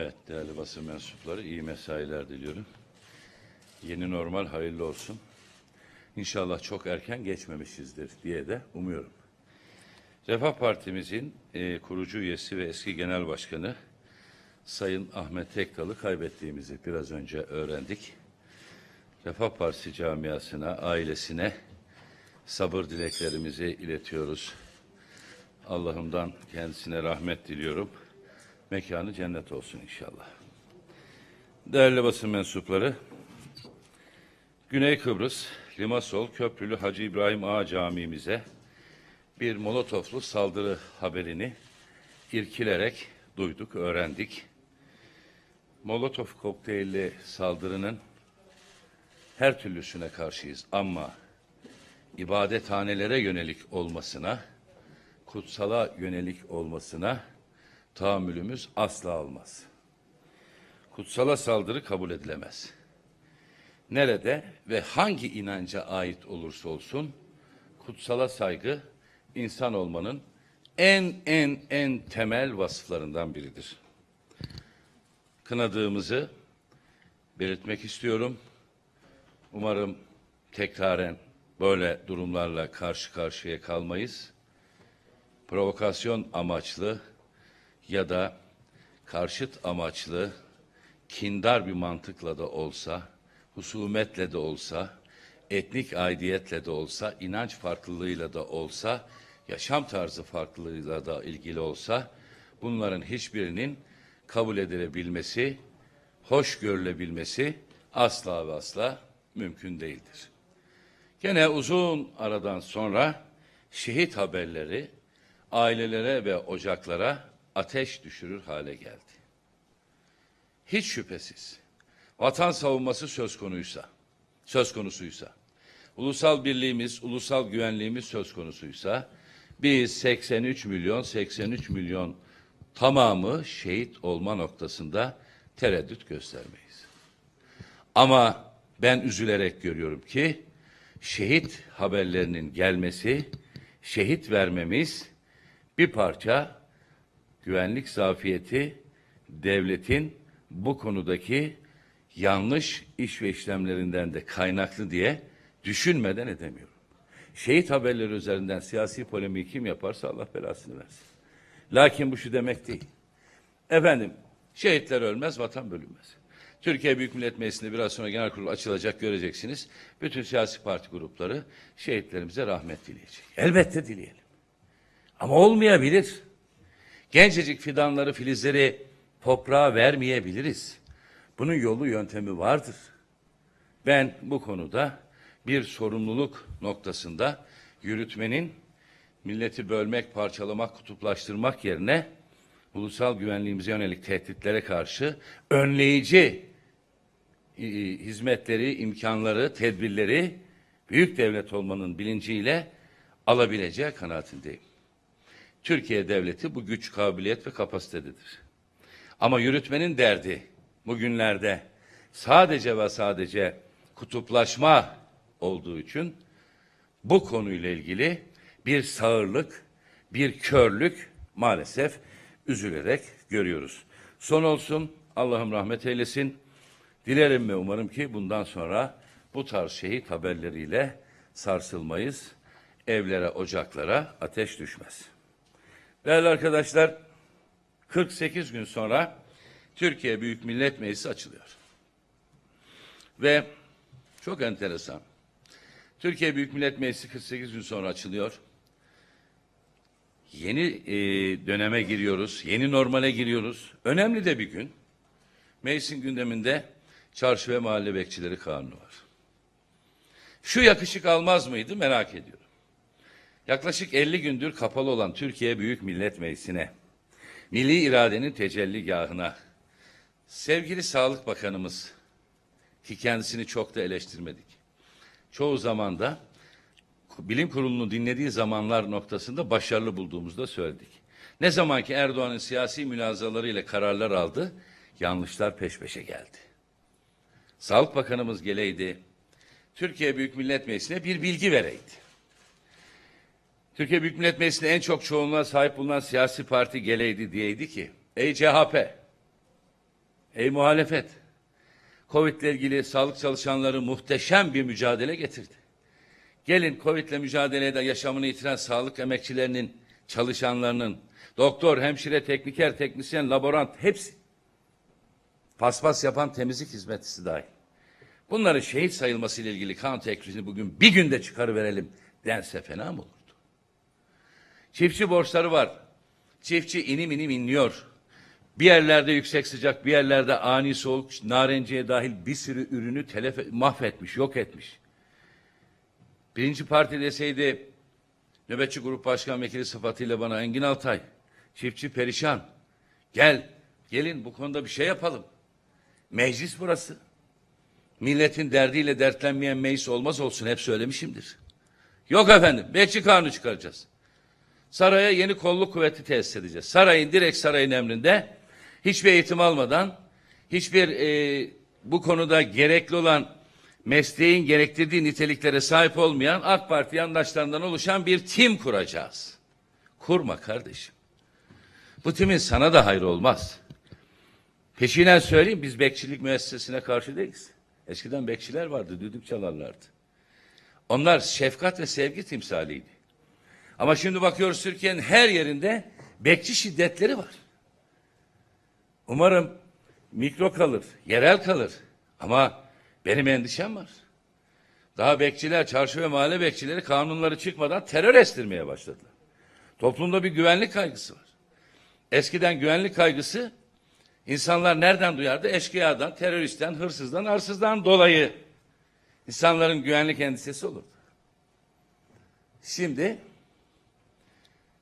Evet değerli basın mensupları iyi mesailer diliyorum. Yeni normal hayırlı olsun. İnşallah çok erken geçmemişizdir diye de umuyorum. Refah Partimizin e, kurucu üyesi ve eski genel başkanı Sayın Ahmet Tekdal'ı kaybettiğimizi biraz önce öğrendik. Refah Partisi camiasına, ailesine sabır dileklerimizi iletiyoruz. Allah'ımdan kendisine rahmet diliyorum. Mekanı cennet olsun inşallah. Değerli basın mensupları, Güney Kıbrıs, Limasol Köprülü Hacı İbrahim Ağa Camii'mize bir molotoflu saldırı haberini irkilerek duyduk, öğrendik. Molotof kokteylli saldırının her türlüsüne karşıyız ama ibadethanelere yönelik olmasına, kutsala yönelik olmasına tahammülümüz asla olmaz. Kutsala saldırı kabul edilemez. Nerede ve hangi inanca ait olursa olsun kutsala saygı insan olmanın en en en temel vasıflarından biridir. Kınadığımızı belirtmek istiyorum. Umarım tekraren böyle durumlarla karşı karşıya kalmayız. Provokasyon amaçlı ya da karşıt amaçlı kindar bir mantıkla da olsa, husumetle de olsa, etnik aidiyetle de olsa, inanç farklılığıyla da olsa, yaşam tarzı farklılığıyla da ilgili olsa bunların hiçbirinin kabul edilebilmesi, hoş görülebilmesi asla ve asla mümkün değildir. Gene uzun aradan sonra şehit haberleri ailelere ve ocaklara ateş düşürür hale geldi. Hiç şüphesiz vatan savunması söz konuysa, söz konusuysa, ulusal birliğimiz, ulusal güvenliğimiz söz konusuysa biz 83 milyon 83 milyon tamamı şehit olma noktasında tereddüt göstermeyiz. Ama ben üzülerek görüyorum ki şehit haberlerinin gelmesi, şehit vermemiz bir parça güvenlik zafiyeti devletin bu konudaki yanlış iş ve işlemlerinden de kaynaklı diye düşünmeden edemiyorum. Şehit haberleri üzerinden siyasi polemiği kim yaparsa Allah belasını versin. Lakin bu şu demek değil. Efendim şehitler ölmez vatan bölünmez. Türkiye Büyük Millet Meclisi'nde biraz sonra genel kurul açılacak göreceksiniz. Bütün siyasi parti grupları şehitlerimize rahmet dileyecek. Elbette dileyelim. Ama olmayabilir. Gencecik fidanları, filizleri toprağa vermeyebiliriz. Bunun yolu yöntemi vardır. Ben bu konuda bir sorumluluk noktasında yürütmenin milleti bölmek, parçalamak, kutuplaştırmak yerine ulusal güvenliğimize yönelik tehditlere karşı önleyici hizmetleri, imkanları, tedbirleri büyük devlet olmanın bilinciyle alabileceği kanaatindeyim. Türkiye devleti bu güç, kabiliyet ve kapasitededir. Ama yürütmenin derdi bugünlerde sadece ve sadece kutuplaşma olduğu için bu konuyla ilgili bir sağırlık, bir körlük maalesef üzülerek görüyoruz. Son olsun, Allah'ım rahmet eylesin. Dilerim ve umarım ki bundan sonra bu tarz şehit haberleriyle sarsılmayız. Evlere, ocaklara ateş düşmez. Değerli arkadaşlar, 48 gün sonra Türkiye Büyük Millet Meclisi açılıyor. Ve çok enteresan. Türkiye Büyük Millet Meclisi 48 gün sonra açılıyor. Yeni e, döneme giriyoruz, yeni normale giriyoruz. Önemli de bir gün. Meclisin gündeminde çarşı ve mahalle bekçileri kanunu var. Şu yakışık almaz mıydı merak ediyorum. Yaklaşık 50 gündür kapalı olan Türkiye Büyük Millet Meclisi'ne, milli iradenin tecelligahına, sevgili Sağlık Bakanımız ki kendisini çok da eleştirmedik. Çoğu zaman da bilim kurulunu dinlediği zamanlar noktasında başarılı bulduğumuzda söyledik. Ne zaman ki Erdoğan'ın siyasi mülazalarıyla kararlar aldı, yanlışlar peş peşe geldi. Sağlık Bakanımız geleydi, Türkiye Büyük Millet Meclisi'ne bir bilgi vereydi. Türkiye Büyük Millet Meclisi'nde en çok çoğunluğa sahip bulunan siyasi parti geleydi diyeydi ki. Ey CHP, ey muhalefet, Covid ile ilgili sağlık çalışanları muhteşem bir mücadele getirdi. Gelin Covid ile mücadelede yaşamını yitiren sağlık emekçilerinin, çalışanlarının, doktor, hemşire, tekniker, teknisyen, laborant hepsi, paspas yapan temizlik hizmetçisi dahil. Bunların şehit sayılması ile ilgili kan teklifini bugün bir günde çıkarıverelim dense fena mı olur? Çiftçi borçları var. Çiftçi inim inim inliyor. Bir yerlerde yüksek sıcak, bir yerlerde ani soğuk, narenciye dahil bir sürü ürünü telef e, mahvetmiş, yok etmiş. Birinci parti deseydi nöbetçi grup başkan vekili sıfatıyla bana Engin Altay, çiftçi perişan. Gel, gelin bu konuda bir şey yapalım. Meclis burası. Milletin derdiyle dertlenmeyen meclis olmaz olsun hep söylemişimdir. Yok efendim, bekçi kanunu çıkaracağız. Saraya yeni kollu kuvveti tesis edeceğiz. Sarayın direkt sarayın emrinde hiçbir eğitim almadan hiçbir e, bu konuda gerekli olan mesleğin gerektirdiği niteliklere sahip olmayan AK Parti yandaşlarından oluşan bir tim kuracağız. Kurma kardeşim. Bu timin sana da hayır olmaz. Peşinen söyleyeyim biz bekçilik müessesesine karşı değiliz. Eskiden bekçiler vardı, düdük çalarlardı. Onlar şefkat ve sevgi timsaliydi. Ama şimdi bakıyoruz Türkiye'nin her yerinde bekçi şiddetleri var. Umarım mikro kalır, yerel kalır. Ama benim endişem var. Daha bekçiler, çarşı ve mahalle bekçileri kanunları çıkmadan terör estirmeye başladılar. Toplumda bir güvenlik kaygısı var. Eskiden güvenlik kaygısı insanlar nereden duyardı? Eşkıyadan, teröristten, hırsızdan, arsızdan dolayı insanların güvenlik endişesi olurdu. Şimdi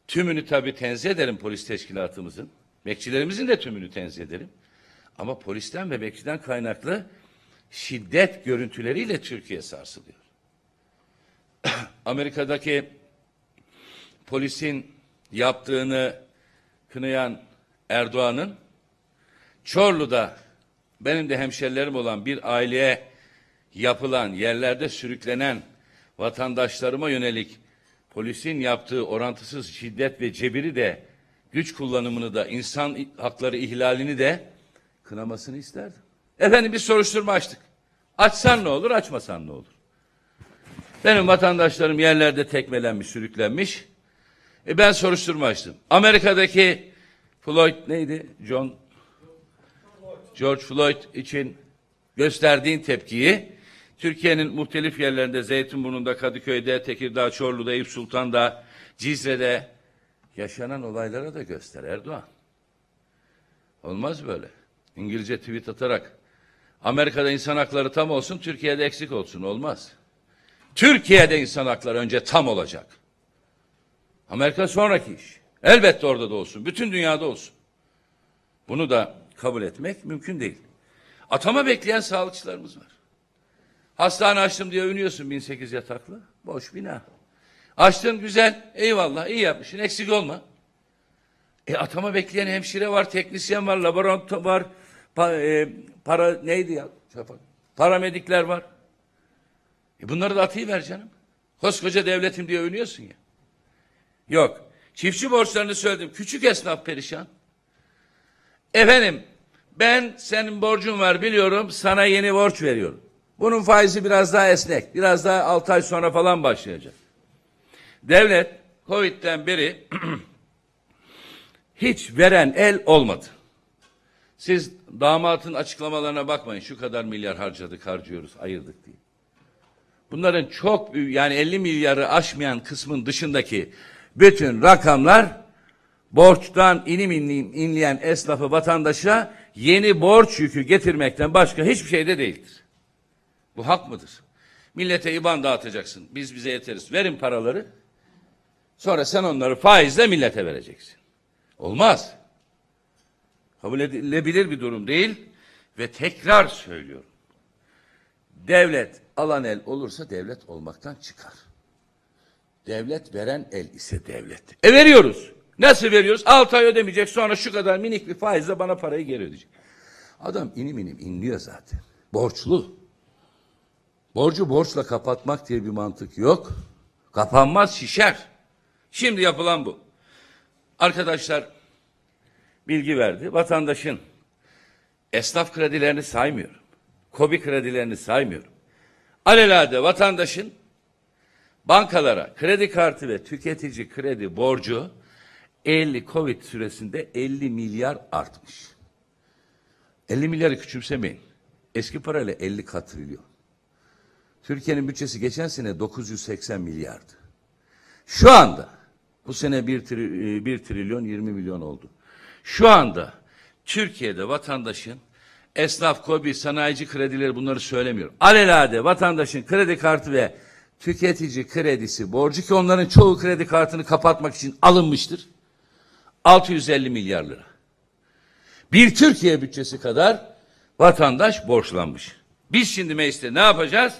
Tümünü tabii tenzih ederim polis teşkilatımızın. Bekçilerimizin de tümünü tenzih ederim. Ama polisten ve bekçiden kaynaklı şiddet görüntüleriyle Türkiye sarsılıyor. Amerika'daki polisin yaptığını kınayan Erdoğan'ın Çorlu'da benim de hemşerilerim olan bir aileye yapılan yerlerde sürüklenen vatandaşlarıma yönelik Polisin yaptığı orantısız şiddet ve cebiri de güç kullanımını da insan hakları ihlalini de kınamasını isterdim. Efendim bir soruşturma açtık. Açsan ne olur, açmasan ne olur? Benim vatandaşlarım yerlerde tekmelenmiş, sürüklenmiş. E ben soruşturma açtım. Amerika'daki Floyd neydi? John George Floyd için gösterdiğin tepkiyi Türkiye'nin muhtelif yerlerinde Zeytinburnu'nda, Kadıköy'de, Tekirdağ, Çorlu'da, Eyüp Sultan'da, Cizre'de yaşanan olaylara da göster Erdoğan. Olmaz böyle. İngilizce tweet atarak Amerika'da insan hakları tam olsun, Türkiye'de eksik olsun olmaz. Türkiye'de insan hakları önce tam olacak. Amerika sonraki iş. Elbette orada da olsun, bütün dünyada olsun. Bunu da kabul etmek mümkün değil. Atama bekleyen sağlıkçılarımız var. Hastane açtım diye övünüyorsun 1008 yataklı. Boş bina. Açtın güzel. Eyvallah iyi yapmışsın. Eksik olma. E atama bekleyen hemşire var, teknisyen var, laboratuvar, var, pa, e, para neydi ya? Paramedikler var. E bunları da atayı ver canım. Koskoca devletim diye övünüyorsun ya. Yok. Çiftçi borçlarını söyledim. Küçük esnaf perişan. Efendim ben senin borcun var biliyorum sana yeni borç veriyorum. Bunun faizi biraz daha esnek. Biraz daha altı ay sonra falan başlayacak. Devlet Covid'den beri hiç veren el olmadı. Siz damatın açıklamalarına bakmayın. Şu kadar milyar harcadık, harcıyoruz, ayırdık diye. Bunların çok büyük yani 50 milyarı aşmayan kısmın dışındaki bütün rakamlar borçtan inim inleyim, inleyen esnafı vatandaşa yeni borç yükü getirmekten başka hiçbir şey de değildir. Bu hak mıdır? Millete iban dağıtacaksın. Biz bize yeteriz. Verin paraları. Sonra sen onları faizle millete vereceksin. Olmaz. Kabul edilebilir bir durum değil. Ve tekrar söylüyorum. Devlet alan el olursa devlet olmaktan çıkar. Devlet veren el ise devlet. E veriyoruz. Nasıl veriyoruz? 6 ay ödemeyecek sonra şu kadar minik bir faizle bana parayı geri ödeyecek. Adam inim inim inliyor zaten. Borçlu. Borcu borçla kapatmak diye bir mantık yok. Kapanmaz şişer. Şimdi yapılan bu. Arkadaşlar bilgi verdi. Vatandaşın esnaf kredilerini saymıyorum. Kobi kredilerini saymıyorum. Alelade vatandaşın bankalara kredi kartı ve tüketici kredi borcu 50 Covid süresinde 50 milyar artmış. 50 milyarı küçümsemeyin. Eski parayla 50 katrilyon. Türkiye'nin bütçesi geçen sene 980 milyardı. Şu anda bu sene 1, tri, 1 e, trilyon 20 milyon oldu. Şu anda Türkiye'de vatandaşın esnaf, kobi, sanayici kredileri bunları söylemiyorum. Alelade vatandaşın kredi kartı ve tüketici kredisi borcu ki onların çoğu kredi kartını kapatmak için alınmıştır. 650 milyar lira. Bir Türkiye bütçesi kadar vatandaş borçlanmış. Biz şimdi mecliste ne yapacağız?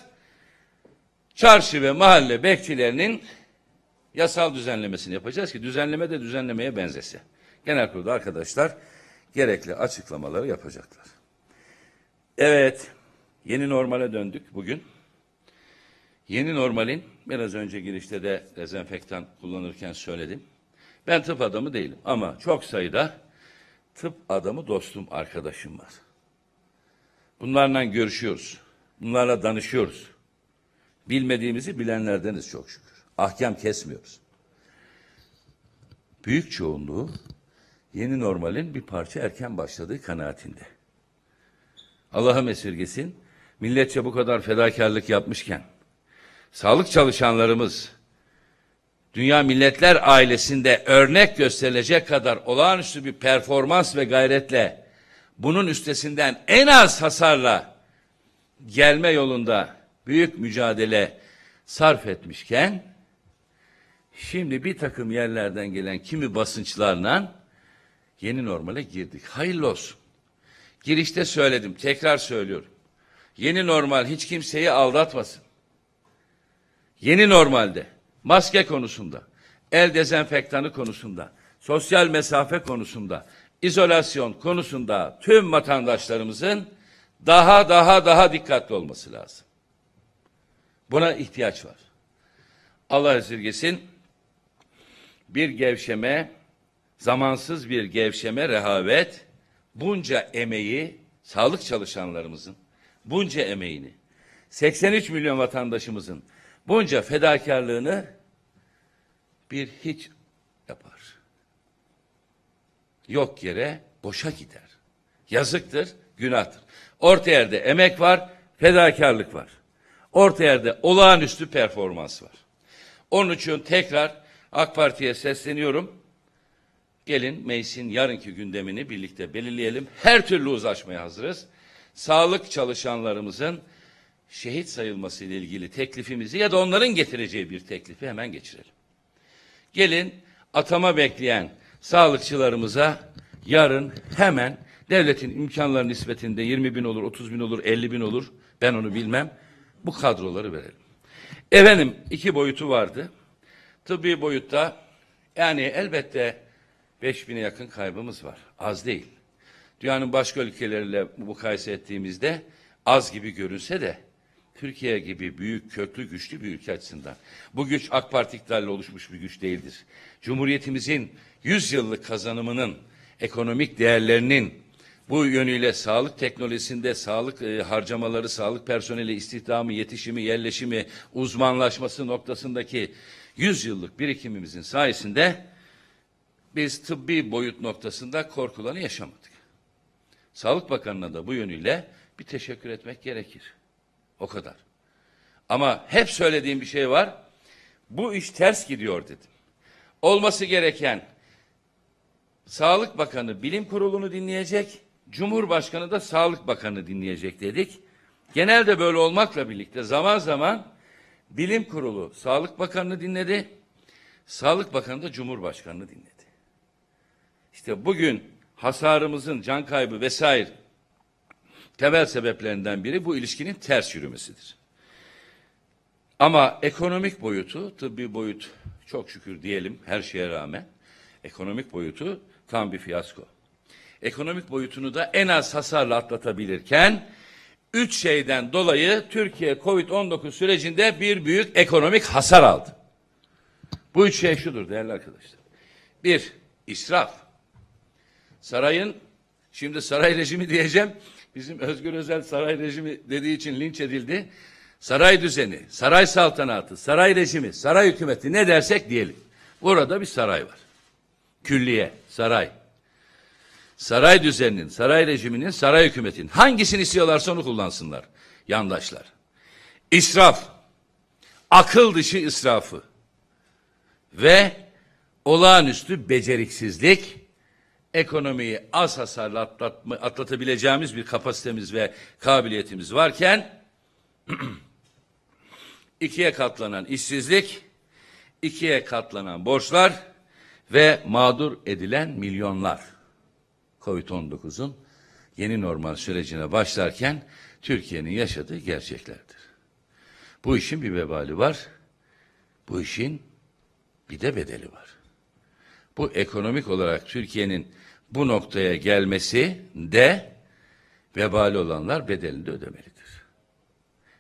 çarşı ve mahalle bekçilerinin yasal düzenlemesini yapacağız ki düzenleme de düzenlemeye benzese. Genel kurulda arkadaşlar gerekli açıklamaları yapacaklar. Evet, yeni normale döndük bugün. Yeni normalin biraz önce girişte de dezenfektan kullanırken söyledim. Ben tıp adamı değilim ama çok sayıda tıp adamı dostum, arkadaşım var. Bunlarla görüşüyoruz. Bunlarla danışıyoruz. Bilmediğimizi bilenlerdeniz çok şükür. Ahkam kesmiyoruz. Büyük çoğunluğu yeni normalin bir parça erken başladığı kanaatinde. Allah'ım esirgesin, milletçe bu kadar fedakarlık yapmışken, sağlık çalışanlarımız, dünya milletler ailesinde örnek gösterilecek kadar olağanüstü bir performans ve gayretle, bunun üstesinden en az hasarla gelme yolunda büyük mücadele sarf etmişken şimdi bir takım yerlerden gelen kimi basınçlarla yeni normale girdik. Hayırlı olsun. Girişte söyledim, tekrar söylüyorum. Yeni normal hiç kimseyi aldatmasın. Yeni normalde maske konusunda, el dezenfektanı konusunda, sosyal mesafe konusunda, izolasyon konusunda tüm vatandaşlarımızın daha daha daha dikkatli olması lazım. Buna ihtiyaç var. Allah esirgesin bir gevşeme, zamansız bir gevşeme, rehavet bunca emeği sağlık çalışanlarımızın, bunca emeğini, 83 milyon vatandaşımızın bunca fedakarlığını bir hiç yapar. Yok yere boşa gider. Yazıktır, günahtır. Orta yerde emek var, fedakarlık var orta yerde olağanüstü performans var. Onun için tekrar AK Parti'ye sesleniyorum. Gelin meclisin yarınki gündemini birlikte belirleyelim. Her türlü uzlaşmaya hazırız. Sağlık çalışanlarımızın şehit sayılması ile ilgili teklifimizi ya da onların getireceği bir teklifi hemen geçirelim. Gelin atama bekleyen sağlıkçılarımıza yarın hemen devletin imkanları nispetinde 20 bin olur, 30 bin olur, 50 bin olur ben onu bilmem bu kadroları verelim. Efendim iki boyutu vardı. Tıbbi boyutta yani elbette 5000'e yakın kaybımız var. Az değil. Dünyanın başka ülkeleriyle mukayese ettiğimizde az gibi görünse de Türkiye gibi büyük, köklü, güçlü bir ülke açısından. Bu güç AK Parti oluşmuş bir güç değildir. Cumhuriyetimizin 100 yıllık kazanımının, ekonomik değerlerinin bu yönüyle sağlık teknolojisinde sağlık e, harcamaları, sağlık personeli istihdamı, yetişimi, yerleşimi, uzmanlaşması noktasındaki 100 yıllık birikimimizin sayesinde biz tıbbi boyut noktasında korkulanı yaşamadık. Sağlık Bakanı'na da bu yönüyle bir teşekkür etmek gerekir. O kadar. Ama hep söylediğim bir şey var. Bu iş ters gidiyor dedim. Olması gereken Sağlık Bakanı Bilim Kurulu'nu dinleyecek, Cumhurbaşkanı da Sağlık Bakanı dinleyecek dedik. Genelde böyle olmakla birlikte zaman zaman Bilim Kurulu Sağlık Bakanı'nı dinledi. Sağlık Bakanı da Cumhurbaşkanı'nı dinledi. İşte bugün hasarımızın can kaybı vesaire temel sebeplerinden biri bu ilişkinin ters yürümesidir. Ama ekonomik boyutu, tıbbi boyut çok şükür diyelim her şeye rağmen ekonomik boyutu tam bir fiyasko ekonomik boyutunu da en az hasarla atlatabilirken üç şeyden dolayı Türkiye Covid-19 sürecinde bir büyük ekonomik hasar aldı. Bu üç şey şudur değerli arkadaşlar. Bir, israf. Sarayın, şimdi saray rejimi diyeceğim, bizim Özgür Özel saray rejimi dediği için linç edildi. Saray düzeni, saray saltanatı, saray rejimi, saray hükümeti ne dersek diyelim. Burada bir saray var. Külliye, saray, Saray düzeninin, saray rejiminin, saray hükümetin hangisini istiyorlarsa onu kullansınlar yandaşlar. İsraf, akıl dışı israfı ve olağanüstü beceriksizlik ekonomiyi az hasarla atlatma, atlatabileceğimiz bir kapasitemiz ve kabiliyetimiz varken ikiye katlanan işsizlik, ikiye katlanan borçlar ve mağdur edilen milyonlar. Covid-19'un yeni normal sürecine başlarken Türkiye'nin yaşadığı gerçeklerdir. Bu işin bir vebali var. Bu işin bir de bedeli var. Bu ekonomik olarak Türkiye'nin bu noktaya gelmesi de vebali olanlar bedelini de ödemelidir.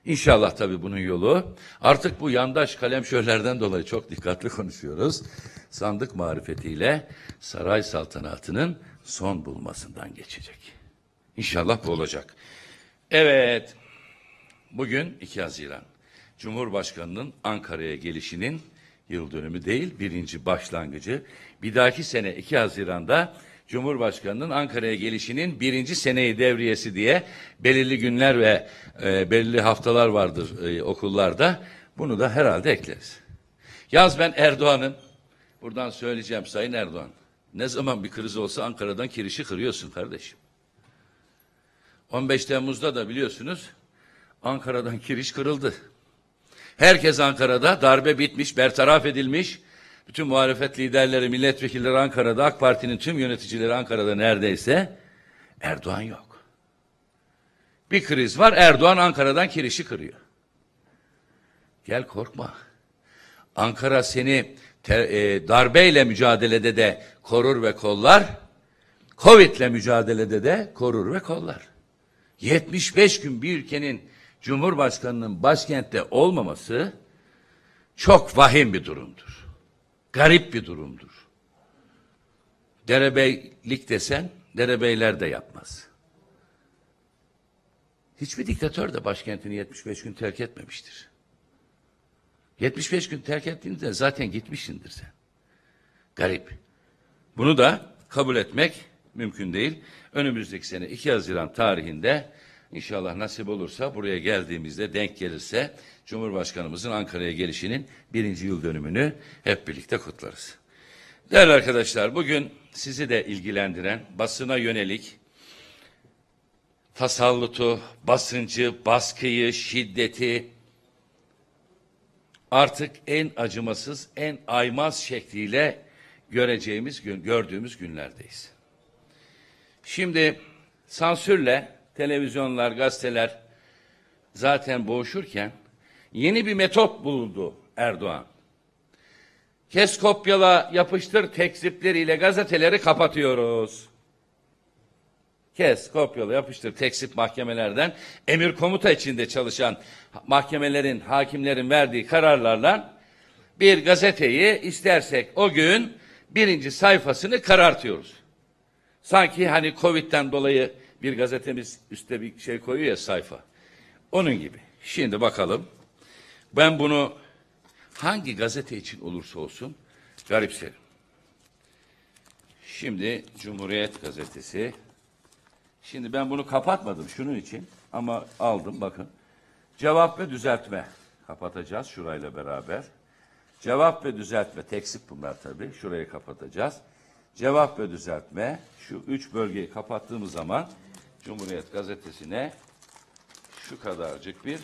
İnşallah tabii bunun yolu. Artık bu yandaş kalemşörlerden dolayı çok dikkatli konuşuyoruz. Sandık marifetiyle saray saltanatının son bulmasından geçecek. İnşallah bu olacak. Evet. Bugün 2 Haziran. Cumhurbaşkanının Ankara'ya gelişinin yıl dönümü değil, birinci başlangıcı. Bir dahaki sene 2 Haziran'da Cumhurbaşkanının Ankara'ya gelişinin birinci seneyi devriyesi diye belirli günler ve e, belirli haftalar vardır e, okullarda. Bunu da herhalde ekleriz. Yaz ben Erdoğan'ım. buradan söyleyeceğim Sayın Erdoğan. Ne zaman bir kriz olsa Ankara'dan kirişi kırıyorsun kardeşim. 15 Temmuz'da da biliyorsunuz Ankara'dan kiriş kırıldı. Herkes Ankara'da darbe bitmiş, bertaraf edilmiş. Bütün muhalefet liderleri, milletvekilleri Ankara'da, AK Parti'nin tüm yöneticileri Ankara'da neredeyse Erdoğan yok. Bir kriz var, Erdoğan Ankara'dan kirişi kırıyor. Gel korkma. Ankara seni ter, e, darbeyle mücadelede de korur ve kollar, Covid'le mücadelede de korur ve kollar. 75 gün bir ülkenin Cumhurbaşkanının başkentte olmaması çok vahim bir durumdur. Garip bir durumdur. Derebeylik desen derebeyler de yapmaz. Hiçbir diktatör de başkentini 75 gün terk etmemiştir. 75 gün terk ettiğinde zaten gitmişsindir sen. Garip. Bunu da kabul etmek mümkün değil. Önümüzdeki sene 2 Haziran tarihinde inşallah nasip olursa buraya geldiğimizde denk gelirse Cumhurbaşkanımızın Ankara'ya gelişinin birinci yıl dönümünü hep birlikte kutlarız. Değerli arkadaşlar bugün sizi de ilgilendiren basına yönelik tasallutu, basıncı, baskıyı, şiddeti, artık en acımasız, en aymaz şekliyle göreceğimiz gün, gördüğümüz günlerdeyiz. Şimdi sansürle televizyonlar, gazeteler zaten boğuşurken yeni bir metot bulundu Erdoğan. Kes kopyala yapıştır tekzipleriyle gazeteleri kapatıyoruz kes, kopyala, yapıştır tekzip mahkemelerden emir komuta içinde çalışan mahkemelerin, hakimlerin verdiği kararlarla bir gazeteyi istersek o gün birinci sayfasını karartıyoruz. Sanki hani Covid'den dolayı bir gazetemiz üstte bir şey koyuyor ya sayfa. Onun gibi. Şimdi bakalım. Ben bunu hangi gazete için olursa olsun garipserim. Şimdi Cumhuriyet Gazetesi Şimdi ben bunu kapatmadım şunun için ama aldım bakın. Cevap ve düzeltme kapatacağız şurayla beraber. Cevap ve düzeltme teksik bunlar tabii. Şurayı kapatacağız. Cevap ve düzeltme şu üç bölgeyi kapattığımız zaman Cumhuriyet Gazetesi'ne şu kadarcık bir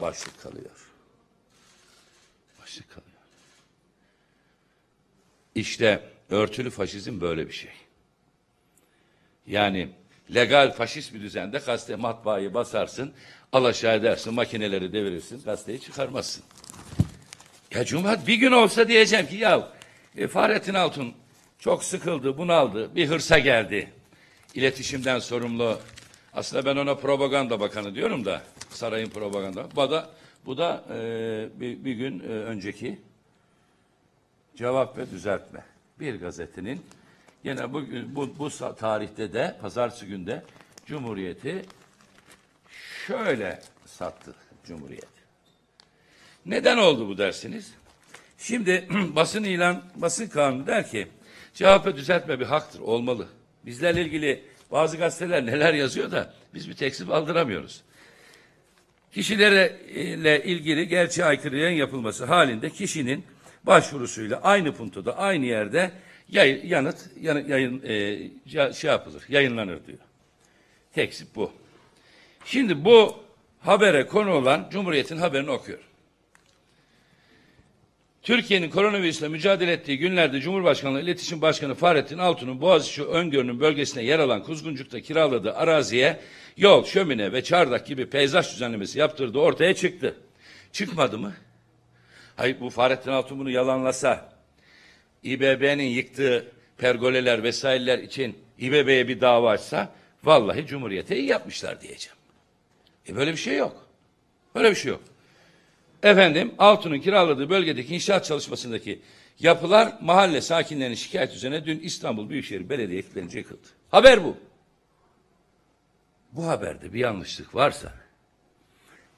başlık kalıyor. Başlık kalıyor. İşte örtülü faşizm böyle bir şey. Yani legal faşist bir düzende gazete matbaayı basarsın, alaşağı edersin, makineleri devirirsin, gazeteyi çıkarmazsın. Ya Cumhuriyet bir gün olsa diyeceğim ki ya e, Fahrettin Altun çok sıkıldı, bunaldı, bir hırsa geldi. İletişimden sorumlu. Aslında ben ona propaganda bakanı diyorum da, sarayın propaganda. Bu da, bu da e, bir, bir gün e, önceki cevap ve düzeltme. Bir gazetenin Yine bugün bu, bu tarihte de pazartesi günde Cumhuriyeti şöyle sattı Cumhuriyet. Neden oldu bu dersiniz? Şimdi basın ilan, basın kanunu der ki CHP düzeltme bir haktır, olmalı. Bizlerle ilgili bazı gazeteler neler yazıyor da biz bir teksif aldıramıyoruz. Kişilerle ilgili gerçeğe aykırı yayın yapılması halinde kişinin başvurusuyla aynı puntoda, aynı yerde Yay, yanıt yan, yayın e, şey yapılır, yayınlanır diyor. Teksip bu. Şimdi bu habere konu olan Cumhuriyet'in haberini okuyor. Türkiye'nin koronavirüsle mücadele ettiği günlerde Cumhurbaşkanlığı İletişim Başkanı Fahrettin Altun'un Boğaziçi Öngörü'nün bölgesine yer alan Kuzguncuk'ta kiraladığı araziye yol, şömine ve çardak gibi peyzaj düzenlemesi yaptırdığı ortaya çıktı. Çıkmadı mı? Hayır bu Fahrettin Altun bunu yalanlasa, İBB'nin yıktığı pergoleler vesaireler için İBB'ye bir dava açsa vallahi Cumhuriyet'e iyi yapmışlar diyeceğim. E böyle bir şey yok. Böyle bir şey yok. Efendim Altun'un kiraladığı bölgedeki inşaat çalışmasındaki yapılar mahalle sakinlerinin şikayet üzerine dün İstanbul Büyükşehir Belediye ekiplerince yıkıldı. Haber bu. Bu haberde bir yanlışlık varsa,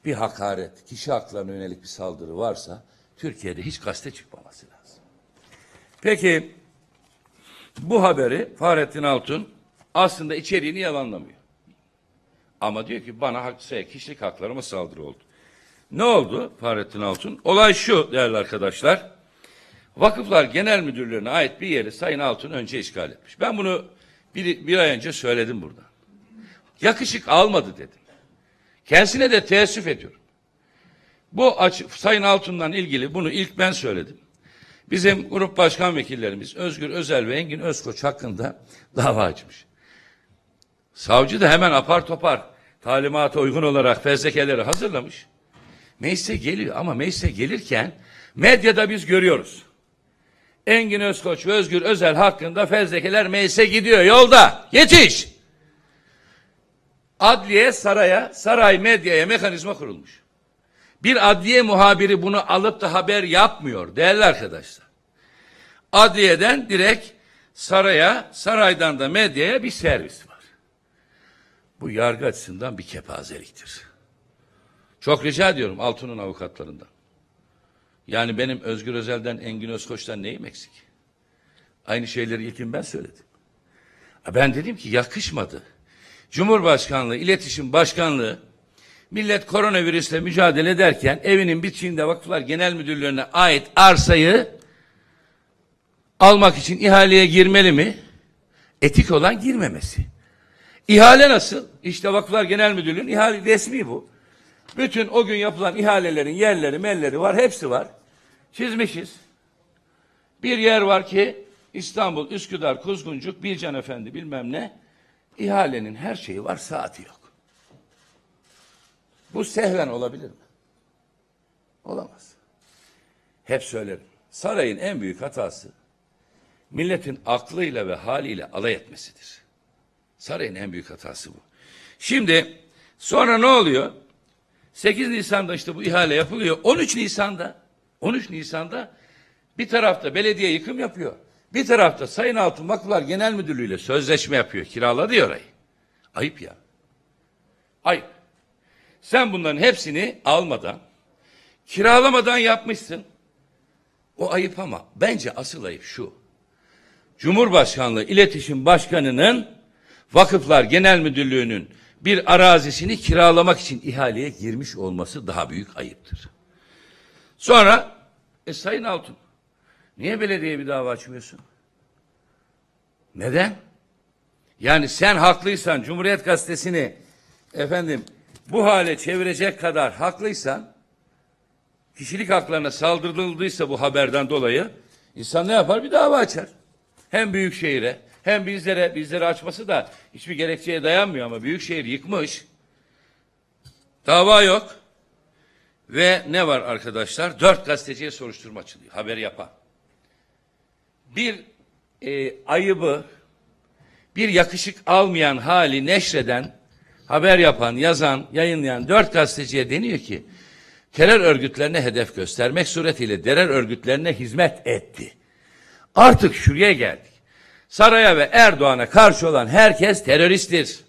bir hakaret, kişi haklarına yönelik bir saldırı varsa Türkiye'de hiç gazete çıkmaması lazım. Peki bu haberi Fahrettin Altun aslında içeriğini yalanlamıyor. Ama diyor ki bana hak, şey, kişilik haklarıma saldırı oldu. Ne oldu Fahrettin Altun? Olay şu değerli arkadaşlar. Vakıflar Genel Müdürlüğü'ne ait bir yeri Sayın Altun önce işgal etmiş. Ben bunu bir, bir ay önce söyledim burada. Yakışık almadı dedim. Kendisine de teessüf ediyorum. Bu açı, Sayın Altun'dan ilgili bunu ilk ben söyledim. Bizim grup başkan vekillerimiz Özgür Özel ve Engin Özkoç hakkında dava açmış. Savcı da hemen apar topar talimata uygun olarak fezlekeleri hazırlamış. Meclise geliyor ama meclise gelirken medyada biz görüyoruz. Engin Özkoç ve Özgür Özel hakkında fezlekeler meclise gidiyor yolda. Yetiş! Adliye saraya, saray medyaya mekanizma kurulmuş. Bir adliye muhabiri bunu alıp da haber yapmıyor değerli arkadaşlar. Adliyeden direkt saraya, saraydan da medyaya bir servis var. Bu yargı açısından bir kepazeliktir. Çok rica ediyorum Altun'un avukatlarından. Yani benim Özgür Özel'den, Engin Özkoç'tan neyim eksik? Aynı şeyleri ilkin ben söyledim. Ben dedim ki yakışmadı. Cumhurbaşkanlığı, İletişim Başkanlığı Millet koronavirüsle mücadele ederken evinin bitişinde vakıflar genel müdürlüğüne ait arsayı almak için ihaleye girmeli mi? Etik olan girmemesi. İhale nasıl? İşte Vakıflar Genel Müdürlüğü'nün ihale resmi bu. Bütün o gün yapılan ihalelerin yerleri, melleri var, hepsi var. Çizmişiz. Bir yer var ki İstanbul, Üsküdar, Kuzguncuk, Bilcan Efendi bilmem ne. İhalenin her şeyi var, saati yok. Bu sehven olabilir mi? Olamaz. Hep söylerim. Sarayın en büyük hatası milletin aklıyla ve haliyle alay etmesidir. Sarayın en büyük hatası bu. Şimdi sonra ne oluyor? 8 Nisan'da işte bu ihale yapılıyor. 13 Nisan'da 13 Nisan'da bir tarafta belediye yıkım yapıyor. Bir tarafta Sayın Altın Vakıflar Genel Müdürlüğü ile sözleşme yapıyor. Kiraladı ya orayı. Ayıp ya. Ayıp. Sen bunların hepsini almadan, kiralamadan yapmışsın. O ayıp ama bence asıl ayıp şu. Cumhurbaşkanlığı İletişim Başkanı'nın Vakıflar Genel Müdürlüğü'nün bir arazisini kiralamak için ihaleye girmiş olması daha büyük ayıptır. Sonra e Sayın Altun niye belediye bir dava açmıyorsun? Neden? Yani sen haklıysan Cumhuriyet Gazetesi'ni efendim bu hale çevirecek kadar haklıysan, kişilik haklarına saldırıldıysa bu haberden dolayı insan ne yapar? Bir dava açar. Hem büyük şehire hem bizlere, bizlere açması da hiçbir gerekçeye dayanmıyor ama büyük şehir yıkmış. Dava yok. Ve ne var arkadaşlar? Dört gazeteciye soruşturma açılıyor. Haber yapan. Bir e, ayıbı, bir yakışık almayan hali neşreden haber yapan, yazan, yayınlayan dört gazeteciye deniyor ki terör örgütlerine hedef göstermek suretiyle terör örgütlerine hizmet etti. Artık şuraya geldik. Saraya ve Erdoğan'a karşı olan herkes teröristtir.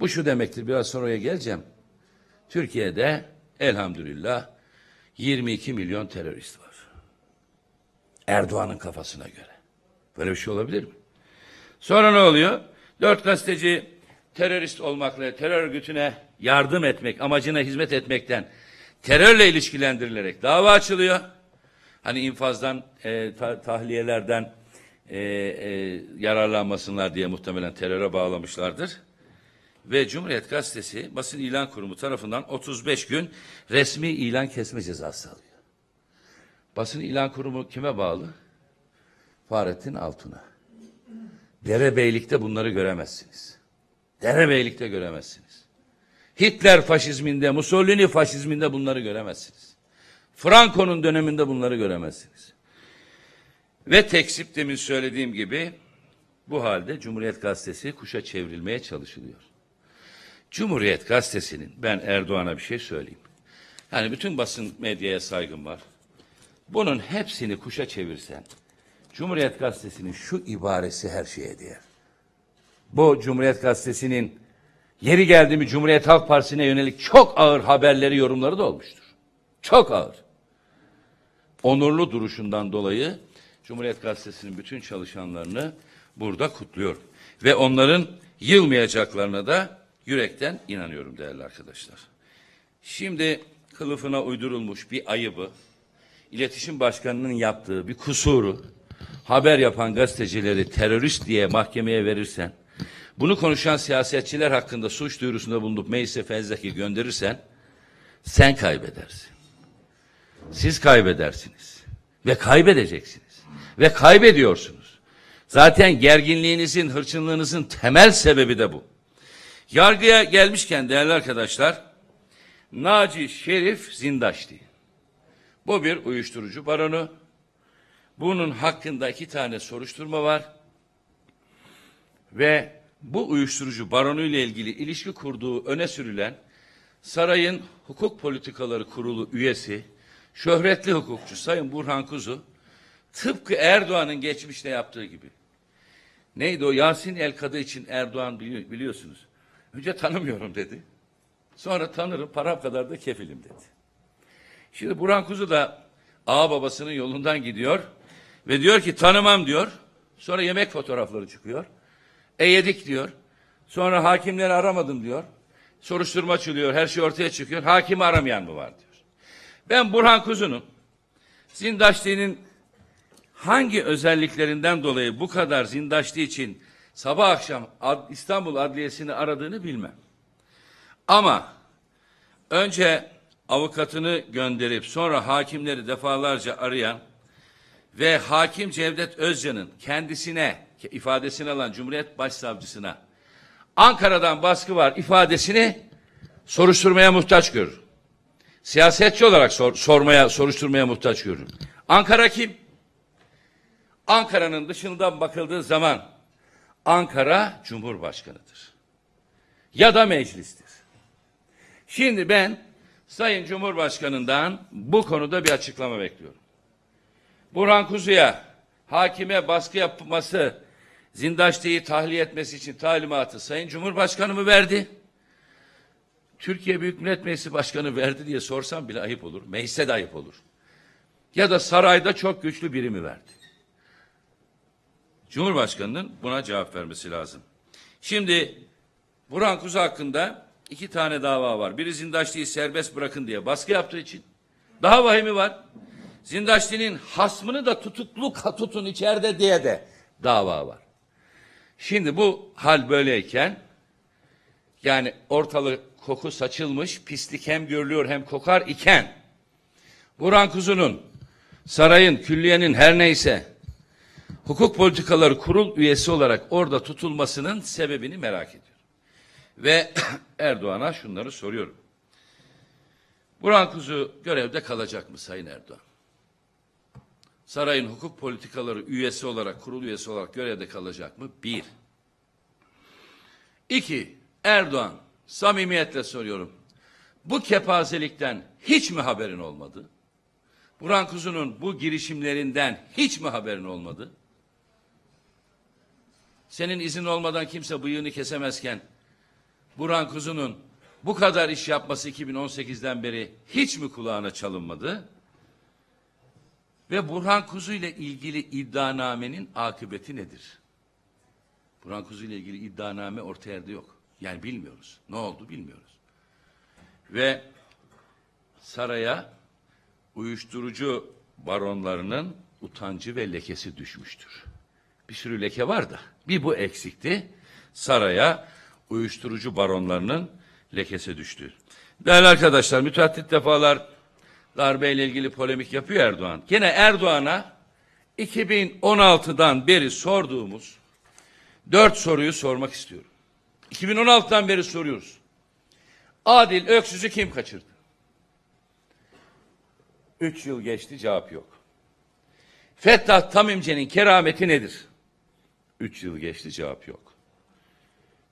Bu şu demektir biraz sonra oraya geleceğim. Türkiye'de elhamdülillah 22 milyon terörist var. Erdoğan'ın kafasına göre. Böyle bir şey olabilir mi? Sonra ne oluyor? Dört gazeteci terörist olmakla terör örgütüne yardım etmek, amacına hizmet etmekten terörle ilişkilendirilerek dava açılıyor. Hani infazdan, e, ta, tahliyelerden e, e, yararlanmasınlar diye muhtemelen teröre bağlamışlardır. Ve Cumhuriyet Gazetesi Basın ilan Kurumu tarafından 35 gün resmi ilan kesme cezası alıyor. Basın ilan Kurumu kime bağlı? Fahrettin Altun'a. Derebeylik'te bunları göremezsiniz. Derebeylikte göremezsiniz. Hitler faşizminde, Mussolini faşizminde bunları göremezsiniz. Franco'nun döneminde bunları göremezsiniz. Ve tekzip demin söylediğim gibi bu halde Cumhuriyet Gazetesi kuşa çevrilmeye çalışılıyor. Cumhuriyet Gazetesi'nin ben Erdoğan'a bir şey söyleyeyim. Yani bütün basın medyaya saygım var. Bunun hepsini kuşa çevirsen Cumhuriyet Gazetesi'nin şu ibaresi her şeye değer bu Cumhuriyet Gazetesi'nin yeri geldi mi Cumhuriyet Halk Partisi'ne yönelik çok ağır haberleri, yorumları da olmuştur. Çok ağır. Onurlu duruşundan dolayı Cumhuriyet Gazetesi'nin bütün çalışanlarını burada kutluyorum. Ve onların yılmayacaklarına da yürekten inanıyorum değerli arkadaşlar. Şimdi kılıfına uydurulmuş bir ayıbı, iletişim başkanının yaptığı bir kusuru, haber yapan gazetecileri terörist diye mahkemeye verirsen, bunu konuşan siyasetçiler hakkında suç duyurusunda bulunup meclise fezleke gönderirsen sen kaybedersin. Siz kaybedersiniz. Ve kaybedeceksiniz. Ve kaybediyorsunuz. Zaten gerginliğinizin, hırçınlığınızın temel sebebi de bu. Yargıya gelmişken değerli arkadaşlar, Naci Şerif Zindaşti. Bu bir uyuşturucu baronu. Bunun hakkında iki tane soruşturma var. Ve bu uyuşturucu baronuyla ilgili ilişki kurduğu öne sürülen sarayın hukuk politikaları kurulu üyesi, şöhretli hukukçu Sayın Burhan Kuzu, tıpkı Erdoğan'ın geçmişte yaptığı gibi. Neydi o Yasin El Kadı için Erdoğan bili biliyorsunuz. Önce tanımıyorum dedi. Sonra tanırım para kadar da kefilim dedi. Şimdi Burhan Kuzu da ağa babasının yolundan gidiyor ve diyor ki tanımam diyor. Sonra yemek fotoğrafları çıkıyor eğedik diyor. Sonra hakimleri aramadım diyor. Soruşturma açılıyor, her şey ortaya çıkıyor. Hakimi aramayan mı var diyor. Ben Burhan Kuzu'nun Zindaşti'nin hangi özelliklerinden dolayı bu kadar Zindaşti için sabah akşam Ad İstanbul Adliyesi'ni aradığını bilmem. Ama önce avukatını gönderip sonra hakimleri defalarca arayan ve hakim Cevdet Özcan'ın kendisine ifadesini alan Cumhuriyet Başsavcısına Ankara'dan baskı var ifadesini soruşturmaya muhtaç görür. Siyasetçi olarak sor, sormaya, soruşturmaya muhtaç görür. Ankara kim? Ankara'nın dışından bakıldığı zaman Ankara Cumhurbaşkanı'dır. Ya da meclistir. Şimdi ben Sayın Cumhurbaşkanı'ndan bu konuda bir açıklama bekliyorum. Burhan Kuzu'ya hakime baskı yapması Zindaşti'yi tahliye etmesi için talimatı Sayın Cumhurbaşkanı mı verdi? Türkiye Büyük Millet Meclisi Başkanı verdi diye sorsam bile ayıp olur. Meclise de ayıp olur. Ya da sarayda çok güçlü biri mi verdi? Cumhurbaşkanının buna cevap vermesi lazım. Şimdi Burhan Kuzu hakkında iki tane dava var. Biri Zindaşti'yi serbest bırakın diye baskı yaptığı için. Daha vahimi var. Zindaşti'nin hasmını da tutuklu tutun içeride diye de dava var. Şimdi bu hal böyleyken yani ortalık koku saçılmış, pislik hem görülüyor hem kokar iken Burhan Kuzu'nun, sarayın, külliyenin her neyse hukuk politikaları kurul üyesi olarak orada tutulmasının sebebini merak ediyor. Ve Erdoğan'a şunları soruyorum. Burhan Kuzu görevde kalacak mı Sayın Erdoğan? sarayın hukuk politikaları üyesi olarak, kurul üyesi olarak görevde kalacak mı? Bir. İki, Erdoğan, samimiyetle soruyorum. Bu kepazelikten hiç mi haberin olmadı? Buran Kuzu'nun bu girişimlerinden hiç mi haberin olmadı? Senin izin olmadan kimse bıyığını kesemezken Buran Kuzu'nun bu kadar iş yapması 2018'den beri hiç mi kulağına çalınmadı? Ve Burhan Kuzu ile ilgili iddianamenin akıbeti nedir? Burhan Kuzu ile ilgili iddianame orta yerde yok. Yani bilmiyoruz. Ne oldu bilmiyoruz. Ve saraya uyuşturucu baronlarının utancı ve lekesi düşmüştür. Bir sürü leke var da bir bu eksikti. Saraya uyuşturucu baronlarının lekesi düştü. Değerli arkadaşlar müteahhit defalar darbeyle ilgili polemik yapıyor Erdoğan. Yine Erdoğan'a 2016'dan beri sorduğumuz dört soruyu sormak istiyorum. 2016'dan beri soruyoruz. Adil Öksüz'ü kim kaçırdı? Üç yıl geçti cevap yok. Fettah Tamimce'nin kerameti nedir? Üç yıl geçti cevap yok.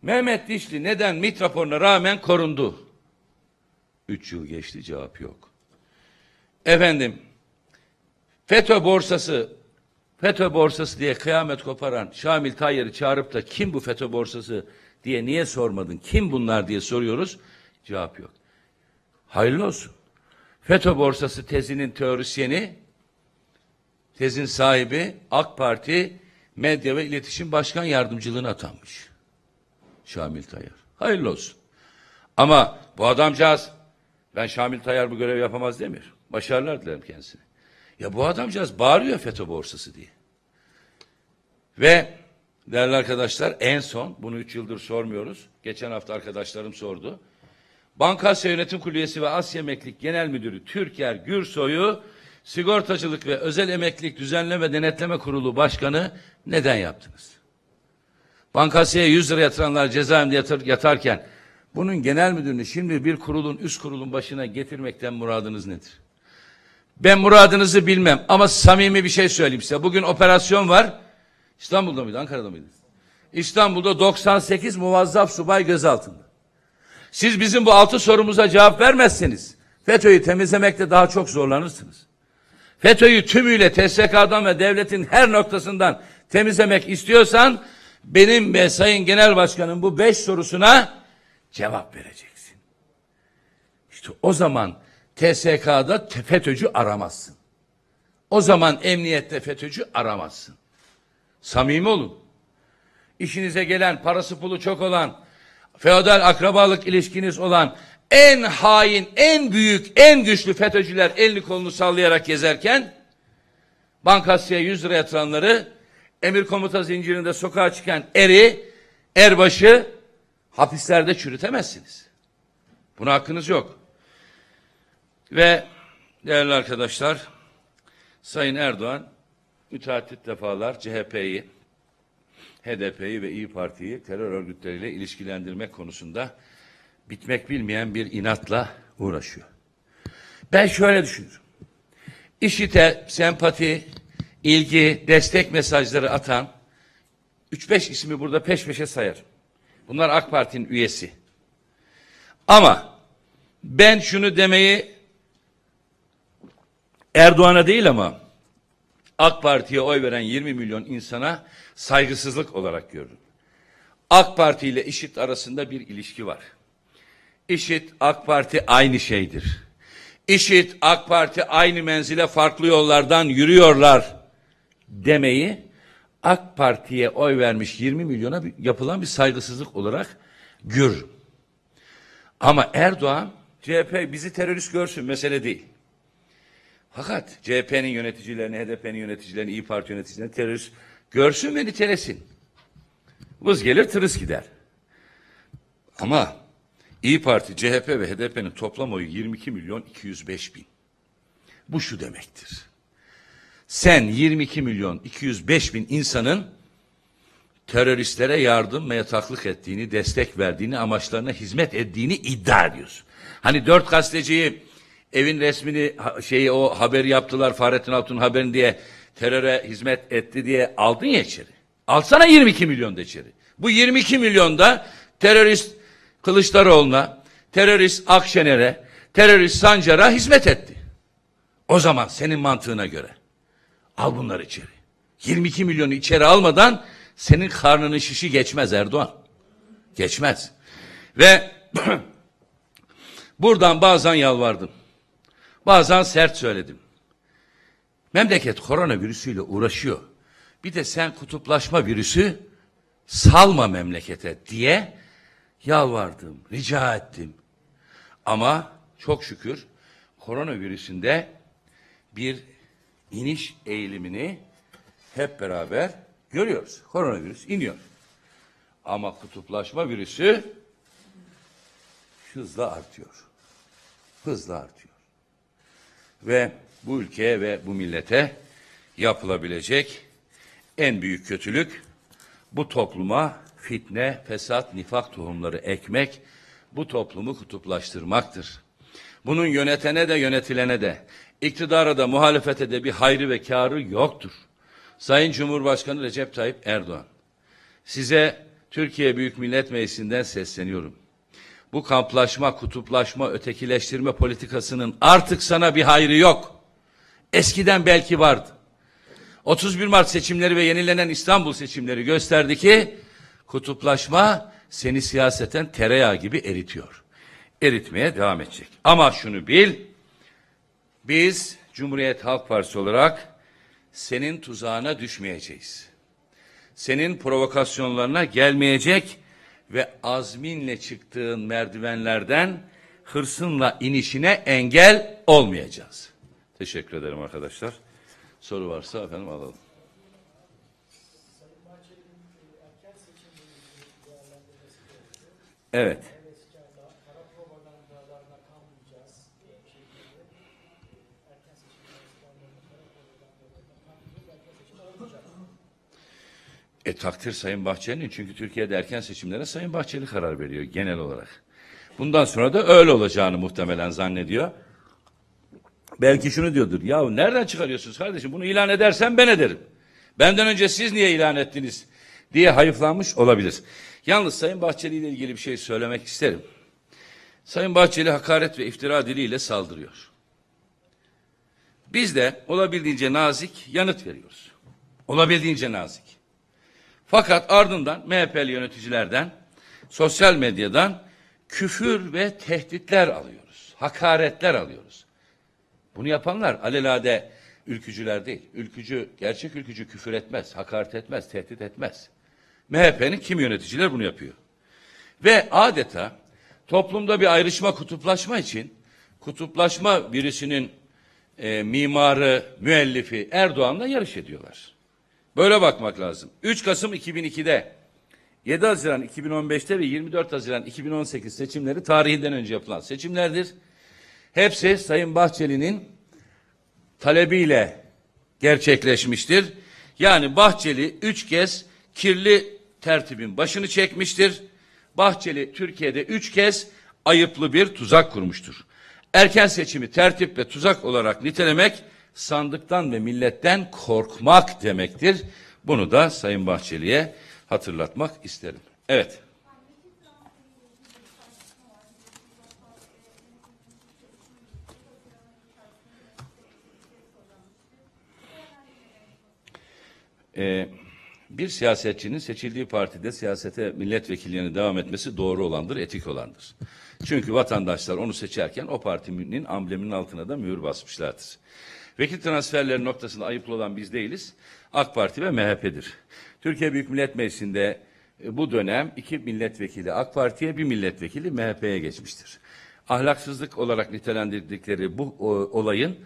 Mehmet Dişli neden MİT raporuna rağmen korundu? Üç yıl geçti cevap yok. Efendim FETÖ borsası FETÖ borsası diye kıyamet koparan Şamil Tayyar'ı çağırıp da kim bu FETÖ borsası diye niye sormadın? Kim bunlar diye soruyoruz. Cevap yok. Hayırlı olsun. FETÖ borsası tezinin teorisyeni, tezin sahibi AK Parti Medya ve İletişim Başkan Yardımcılığına atanmış. Şamil Tayyar. Hayırlı olsun. Ama bu adamcağız ben Şamil Tayyar bu görev yapamaz demir. Başarılar dilerim kendisine. Ya bu adamcağız bağırıyor FETÖ borsası diye. Ve değerli arkadaşlar en son bunu üç yıldır sormuyoruz. Geçen hafta arkadaşlarım sordu. Bankasya Yönetim Kurulu üyesi ve Asya Emeklilik Genel Müdürü Türker Gürsoy'u Sigortacılık ve Özel Emeklilik Düzenleme Denetleme Kurulu Başkanı neden yaptınız? Bankasya 100 lira yatıranlar cezaevinde yatır, yatarken bunun genel müdürünü şimdi bir kurulun üst kurulun başına getirmekten muradınız nedir? Ben muradınızı bilmem ama samimi bir şey söyleyeyim size. Bugün operasyon var. İstanbul'da mıydı, Ankara'da mıydı? İstanbul'da 98 muvazzaf subay gözaltında. Siz bizim bu altı sorumuza cevap vermezseniz FETÖ'yü temizlemekte daha çok zorlanırsınız. FETÖ'yü tümüyle TSK'dan ve devletin her noktasından temizlemek istiyorsan benim ve Sayın Genel Başkan'ın bu beş sorusuna cevap vereceksin. İşte o zaman TSK'da FETÖ'cü aramazsın. O zaman emniyette FETÖ'cü aramazsın. Samimi olun. İşinize gelen, parası pulu çok olan, feodal akrabalık ilişkiniz olan en hain, en büyük, en güçlü FETÖ'cüler elini kolunu sallayarak gezerken bankasya 100 lira yatıranları emir komuta zincirinde sokağa çıkan eri, erbaşı hapislerde çürütemezsiniz. Buna hakkınız yok. Ve değerli arkadaşlar, Sayın Erdoğan müteahhit defalar CHP'yi, HDP'yi ve İyi Parti'yi terör örgütleriyle ilişkilendirmek konusunda bitmek bilmeyen bir inatla uğraşıyor. Ben şöyle düşünürüm. İşite sempati, ilgi, destek mesajları atan 3-5 ismi burada peş peşe sayar. Bunlar AK Parti'nin üyesi. Ama ben şunu demeyi Erdoğan'a değil ama AK Parti'ye oy veren 20 milyon insana saygısızlık olarak gördüm. AK Parti ile IŞİD arasında bir ilişki var. IŞİD, AK Parti aynı şeydir. IŞİD, AK Parti aynı menzile farklı yollardan yürüyorlar demeyi AK Parti'ye oy vermiş 20 milyona yapılan bir saygısızlık olarak gör. Ama Erdoğan CHP bizi terörist görsün mesele değil. Fakat CHP'nin yöneticilerini, HDP'nin yöneticilerini, İyi Parti yöneticilerini terörist görsün ve nitelesin. Vız gelir tırıs gider. Ama İyi Parti, CHP ve HDP'nin toplam oyu 22 milyon 205 bin. Bu şu demektir. Sen 22 milyon 205 bin insanın teröristlere yardım ve yataklık ettiğini, destek verdiğini, amaçlarına hizmet ettiğini iddia ediyorsun. Hani dört gazeteciyi evin resmini şeyi o haber yaptılar Fahrettin Altun haberin diye teröre hizmet etti diye aldın ya içeri. Alsana 22 milyon da içeri. Bu 22 milyonda terörist Kılıçdaroğlu'na, terörist Akşener'e, terörist Sancar'a hizmet etti. O zaman senin mantığına göre al bunları içeri. 22 milyonu içeri almadan senin karnının şişi geçmez Erdoğan. Geçmez. Ve buradan bazen yalvardım. Bazen sert söyledim. Memleket koronavirüsüyle uğraşıyor. Bir de sen kutuplaşma virüsü salma memlekete diye yalvardım, rica ettim. Ama çok şükür koronavirüsünde bir iniş eğilimini hep beraber görüyoruz. Koronavirüs iniyor. Ama kutuplaşma virüsü hızla artıyor. Hızla artıyor ve bu ülkeye ve bu millete yapılabilecek en büyük kötülük bu topluma fitne, fesat, nifak tohumları ekmek, bu toplumu kutuplaştırmaktır. Bunun yönetene de yönetilene de, iktidara da muhalefete de bir hayrı ve karı yoktur. Sayın Cumhurbaşkanı Recep Tayyip Erdoğan, size Türkiye Büyük Millet Meclisi'nden sesleniyorum bu kamplaşma, kutuplaşma, ötekileştirme politikasının artık sana bir hayrı yok. Eskiden belki vardı. 31 Mart seçimleri ve yenilenen İstanbul seçimleri gösterdi ki kutuplaşma seni siyaseten tereyağı gibi eritiyor. Eritmeye devam edecek. Ama şunu bil, biz Cumhuriyet Halk Partisi olarak senin tuzağına düşmeyeceğiz. Senin provokasyonlarına gelmeyecek ve azminle çıktığın merdivenlerden hırsınla inişine engel olmayacağız. Teşekkür ederim arkadaşlar. Soru varsa efendim alalım. Evet. E takdir Sayın Bahçeli'nin çünkü Türkiye'de erken seçimlere Sayın Bahçeli karar veriyor genel olarak. Bundan sonra da öyle olacağını muhtemelen zannediyor. Belki şunu diyordur. Ya nereden çıkarıyorsunuz kardeşim? Bunu ilan edersen ben ederim. Benden önce siz niye ilan ettiniz diye hayıflanmış olabilir. Yalnız Sayın Bahçeli ile ilgili bir şey söylemek isterim. Sayın Bahçeli hakaret ve iftira diliyle saldırıyor. Biz de olabildiğince nazik yanıt veriyoruz. Olabildiğince nazik. Fakat ardından MHP'li yöneticilerden, sosyal medyadan küfür ve tehditler alıyoruz. Hakaretler alıyoruz. Bunu yapanlar alelade ülkücüler değil. Ülkücü, gerçek ülkücü küfür etmez, hakaret etmez, tehdit etmez. MHP'nin kim yöneticiler bunu yapıyor. Ve adeta toplumda bir ayrışma, kutuplaşma için kutuplaşma virüsünün e, mimarı, müellifi Erdoğan'la yarış ediyorlar. Böyle bakmak lazım. 3 Kasım 2002'de, 7 Haziran 2015'te ve 24 Haziran 2018 seçimleri tarihinden önce yapılan seçimlerdir. Hepsi Sayın Bahçeli'nin talebiyle gerçekleşmiştir. Yani Bahçeli üç kez kirli tertibin başını çekmiştir. Bahçeli Türkiye'de üç kez ayıplı bir tuzak kurmuştur. Erken seçimi tertip ve tuzak olarak nitelemek sandıktan ve milletten korkmak demektir. Bunu da Sayın Bahçeli'ye hatırlatmak isterim. Evet. Ee, bir siyasetçinin seçildiği partide siyasete milletvekilliğine devam etmesi doğru olandır, etik olandır. Çünkü vatandaşlar onu seçerken o partinin ambleminin altına da mühür basmışlardır. Vekil transferleri noktasında ayıplı olan biz değiliz. AK Parti ve MHP'dir. Türkiye Büyük Millet Meclisi'nde e, bu dönem iki milletvekili AK Parti'ye bir milletvekili MHP'ye geçmiştir. Ahlaksızlık olarak nitelendirdikleri bu olayın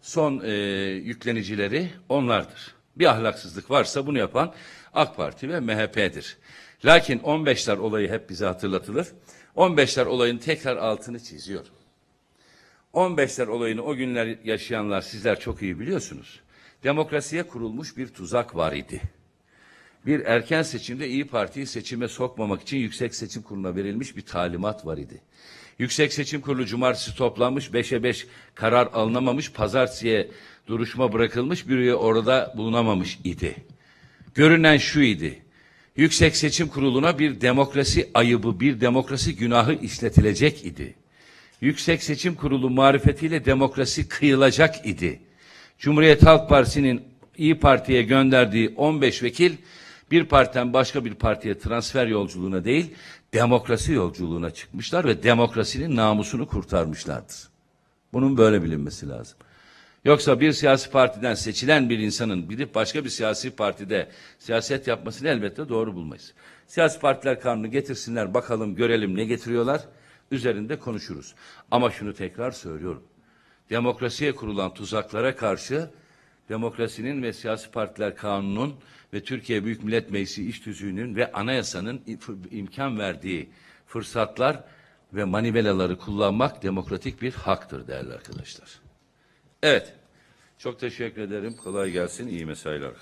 son e, yüklenicileri onlardır. Bir ahlaksızlık varsa bunu yapan AK Parti ve MHP'dir. Lakin 15'ler olayı hep bize hatırlatılır. 15'ler olayın tekrar altını çiziyor. 15'ler olayını o günler yaşayanlar sizler çok iyi biliyorsunuz. Demokrasiye kurulmuş bir tuzak var idi. Bir erken seçimde İyi Parti'yi seçime sokmamak için Yüksek Seçim Kurulu'na verilmiş bir talimat var idi. Yüksek Seçim Kurulu cumartesi toplanmış, beşe beş karar alınamamış, pazartesiye duruşma bırakılmış, bir üye orada bulunamamış idi. Görünen şu idi. Yüksek Seçim Kurulu'na bir demokrasi ayıbı, bir demokrasi günahı işletilecek idi. Yüksek Seçim Kurulu marifetiyle demokrasi kıyılacak idi. Cumhuriyet Halk Partisi'nin İyi Parti'ye gönderdiği 15 vekil bir partiden başka bir partiye transfer yolculuğuna değil, demokrasi yolculuğuna çıkmışlar ve demokrasinin namusunu kurtarmışlardır. Bunun böyle bilinmesi lazım. Yoksa bir siyasi partiden seçilen bir insanın gidip başka bir siyasi partide siyaset yapmasını elbette doğru bulmayız. Siyasi partiler kanunu getirsinler bakalım görelim ne getiriyorlar üzerinde konuşuruz. Ama şunu tekrar söylüyorum. Demokrasiye kurulan tuzaklara karşı demokrasinin ve siyasi partiler kanunun ve Türkiye Büyük Millet Meclisi iş tüzüğünün ve anayasanın imkan verdiği fırsatlar ve manivelaları kullanmak demokratik bir haktır değerli arkadaşlar. Evet. Çok teşekkür ederim. Kolay gelsin. İyi mesailer.